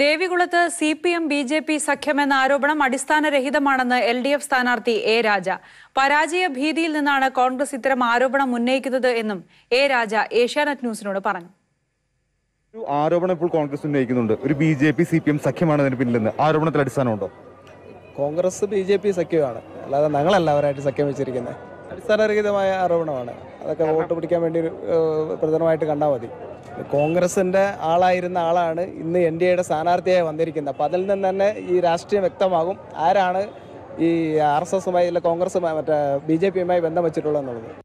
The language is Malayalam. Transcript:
ദേവികുളത്ത് C P M B J P സഖ്യമെന്ന ആരോപണം അടിസ്ഥാനരഹിതമാണെന്ന് എൽ ഡി എഫ് സ്ഥാനാർത്ഥി എ രാജ പരാജയ ഭീതിയിൽ നിന്നാണ് കോൺഗ്രസ് ഇത്തരം ആരോപണം ഉന്നയിക്കുന്നത് എന്നും എ രാജ ഏഷ്യാനെറ്റ് ന്യൂസിനോട് പറഞ്ഞു ഒരു ആരോപണം ഇപ്പോൾ കോൺഗ്രസ് ഉന്നയിക്കുന്നുണ്ട് ഒരു B J P C P M സഖ്യമാണ് അതിന് പിന്നിലെന്ന് ആരോപണത്തിൽ അടിസ്ഥാനമുണ്ടോ കോൺഗ്രസ് ബി ജെ പി സഖ്യമാണ് അല്ലാതെ ഞങ്ങളല്ല അവരായിട്ട് സഖ്യം വെച്ചിരിക്കുന്നത് അടിസ്ഥാനരഹിതമായ ആരോപണമാണ് അതൊക്കെ വോട്ട് പിടിക്കാൻ വേണ്ടി ഒരു പ്രധാനമായിട്ട് കണ്ടാൽ മതി കോൺഗ്രസിൻ്റെ ആളായിരുന്ന ആളാണ് ഇന്ന് എൻ ഡി എയുടെ സ്ഥാനാർത്ഥിയായി വന്നിരിക്കുന്നത് അപ്പോൾ അതിൽ നിന്ന് തന്നെ ഈ രാഷ്ട്രീയം വ്യക്തമാകും ആരാണ് ഈ ആർ എസ് എസുമായി അല്ലെങ്കിൽ കോൺഗ്രസുമായി മറ്റേ ബി ജെ പിയുമായി ബന്ധം വെച്ചിട്ടുള്ളത് എന്നുള്ളത്